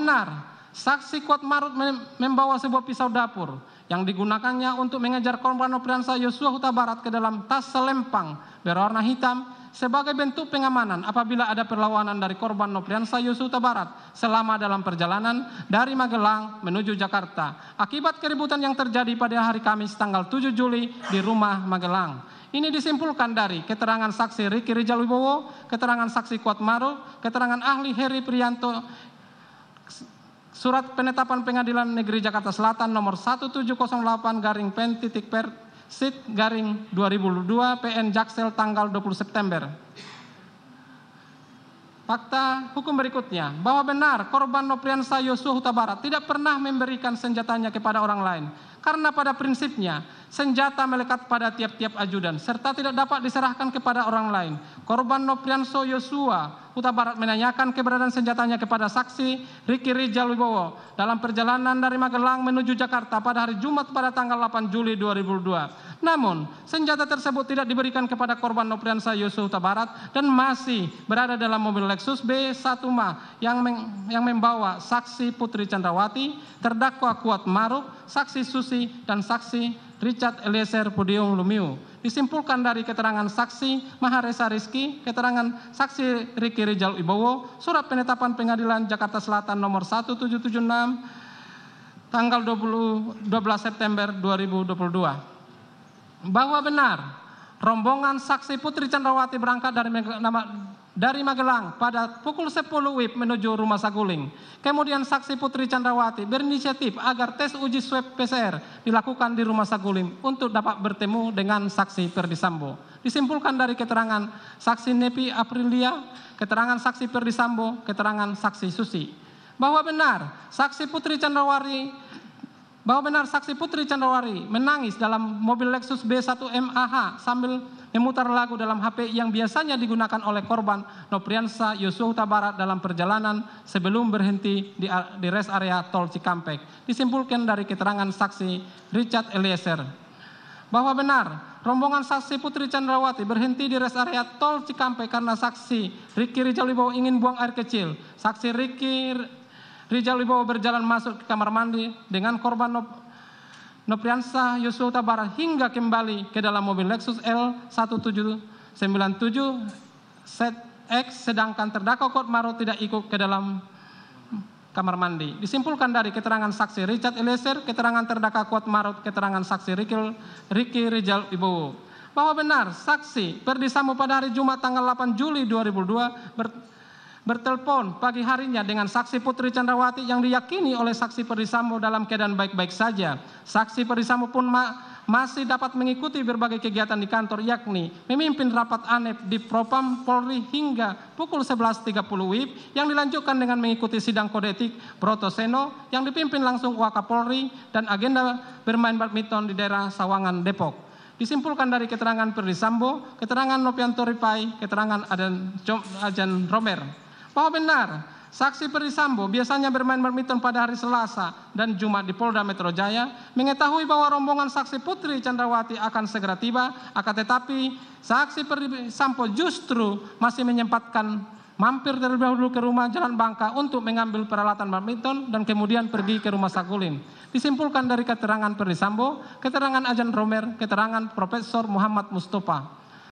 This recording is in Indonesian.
benar, saksi kuat marut membawa sebuah pisau dapur yang digunakannya untuk mengejar korban Nopriansa Yosua Huta Barat ke dalam tas selempang berwarna hitam sebagai bentuk pengamanan apabila ada perlawanan dari korban Nopriansa Yosua Huta Barat selama dalam perjalanan dari Magelang menuju Jakarta akibat keributan yang terjadi pada hari Kamis tanggal 7 Juli di rumah Magelang. Ini disimpulkan dari keterangan saksi Riki Rijal Wibowo, keterangan saksi Kuat Maru, keterangan ahli Heri Prianto Surat Penetapan Pengadilan Negeri Jakarta Selatan nomor 1708 garing pen titik per sit garing 2002 PN Jaksel tanggal 20 September. Fakta hukum berikutnya, bahwa benar korban Nopriansa Yosua Huta Barat tidak pernah memberikan senjatanya kepada orang lain. Karena pada prinsipnya, senjata melekat pada tiap-tiap ajudan, serta tidak dapat diserahkan kepada orang lain. Korban Noprianso Yosua, Huta Barat menanyakan keberadaan senjatanya kepada saksi Riki Rijal Wibowo dalam perjalanan dari Magelang menuju Jakarta pada hari Jumat pada tanggal 8 Juli 2002. Namun, senjata tersebut tidak diberikan kepada korban Nopriansa Yosua Huta Barat dan masih berada dalam mobil Lexus B1MA yang, yang membawa saksi Putri Chandrawati, terdakwa Kuat Maruf, saksi Sus konstitusi dan saksi Richard Eliezer Pudium Lumiu. Disimpulkan dari keterangan saksi Maharesa Rizki, keterangan saksi Riki Rijal Ibowo, surat penetapan pengadilan Jakarta Selatan nomor 1776 tanggal 20, 12 September 2022. Bahwa benar rombongan saksi Putri Chandrawati berangkat dari nama dari Magelang pada pukul 10 WIB menuju rumah Saguling. Kemudian saksi Putri Chandrawati berinisiatif agar tes uji swab PCR dilakukan di rumah Saguling untuk dapat bertemu dengan saksi Perdisambo. Disimpulkan dari keterangan saksi Nepi Aprilia, keterangan saksi Perdisambo, keterangan saksi Susi. Bahwa benar, saksi Putri Chandrawati bahwa benar saksi Putri Candrawari menangis dalam mobil Lexus B1MAH sambil memutar lagu dalam HP yang biasanya digunakan oleh korban Nopriansa Yosua Huta dalam perjalanan sebelum berhenti di, di rest area tol Cikampek. Disimpulkan dari keterangan saksi Richard Eliezer bahwa benar rombongan saksi Putri Chandrawati berhenti di res area tol Cikampek karena saksi Riki Rijalibowo ingin buang air kecil. Saksi Riki Rijal Wibowo berjalan masuk ke kamar mandi dengan korban Nop Nopriansah Yusuf Barat hingga kembali ke dalam mobil Lexus L1797 ZX, sedangkan terdakwa Kuat Maruf tidak ikut ke dalam kamar mandi. Disimpulkan dari keterangan saksi Richard Eliezer, keterangan terdakwa Kuat Maruf, keterangan saksi Ricky, Ricky Rijal Wibowo Bahwa benar saksi Perdisambo pada hari Jumat tanggal 8 Juli 2002 bertelpon pagi harinya dengan saksi Putri Chandrawati yang diyakini oleh saksi Perisambo dalam keadaan baik-baik saja. Saksi Perisambo pun ma masih dapat mengikuti berbagai kegiatan di kantor yakni memimpin rapat ANEP di Propam Polri hingga pukul 11.30 WIB yang dilanjutkan dengan mengikuti sidang kode etik Broto Seno yang dipimpin langsung Wakapolri dan agenda bermain badminton di daerah Sawangan Depok. Disimpulkan dari keterangan Perisambo, keterangan Nopianto Ripai, keterangan Ajan Romer, Pak benar saksi perisambo biasanya bermain badminton pada hari Selasa dan Jumat di Polda Metro Jaya, mengetahui bahwa rombongan saksi Putri Chandrawati akan segera tiba, akan tetapi saksi perisambo justru masih menyempatkan mampir terlebih dahulu ke rumah Jalan Bangka untuk mengambil peralatan badminton dan kemudian pergi ke rumah Saguling. Disimpulkan dari keterangan Perisambo, keterangan Ajan Romer, keterangan Profesor Muhammad Mustafa.